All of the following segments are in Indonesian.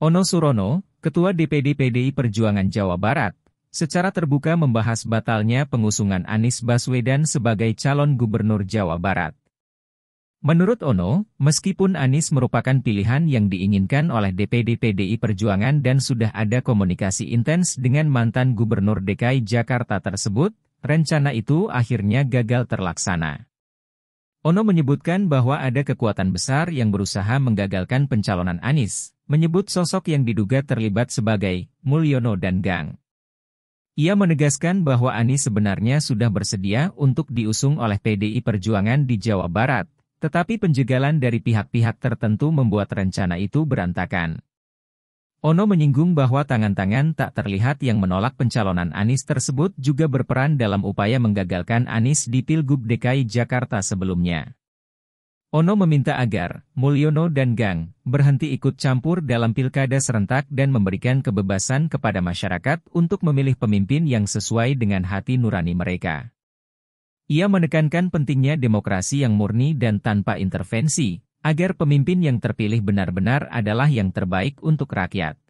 Ono Surono, Ketua DPD PDI Perjuangan Jawa Barat, secara terbuka membahas batalnya pengusungan Anies Baswedan sebagai calon gubernur Jawa Barat. Menurut Ono, meskipun Anies merupakan pilihan yang diinginkan oleh DPD PDI Perjuangan dan sudah ada komunikasi intens dengan mantan Gubernur DKI Jakarta tersebut, rencana itu akhirnya gagal terlaksana. Ono menyebutkan bahwa ada kekuatan besar yang berusaha menggagalkan pencalonan Anies, menyebut sosok yang diduga terlibat sebagai Mulyono dan Gang. Ia menegaskan bahwa Anies sebenarnya sudah bersedia untuk diusung oleh PDI Perjuangan di Jawa Barat, tetapi penjagalan dari pihak-pihak tertentu membuat rencana itu berantakan. Ono menyinggung bahwa tangan-tangan tak terlihat yang menolak pencalonan Anies tersebut juga berperan dalam upaya menggagalkan Anies di Pilgub DKI Jakarta sebelumnya. Ono meminta agar Mulyono dan Gang berhenti ikut campur dalam pilkada serentak dan memberikan kebebasan kepada masyarakat untuk memilih pemimpin yang sesuai dengan hati nurani mereka. Ia menekankan pentingnya demokrasi yang murni dan tanpa intervensi, agar pemimpin yang terpilih benar-benar adalah yang terbaik untuk rakyat.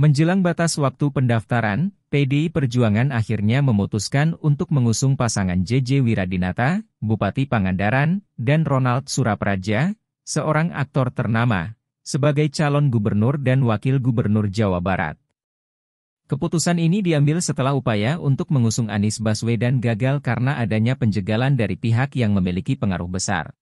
Menjelang batas waktu pendaftaran, PDI Perjuangan akhirnya memutuskan untuk mengusung pasangan JJ Wiradinata, Bupati Pangandaran, dan Ronald Surapraja, seorang aktor ternama, sebagai calon gubernur dan wakil gubernur Jawa Barat. Keputusan ini diambil setelah upaya untuk mengusung Anies Baswedan gagal karena adanya penjegalan dari pihak yang memiliki pengaruh besar.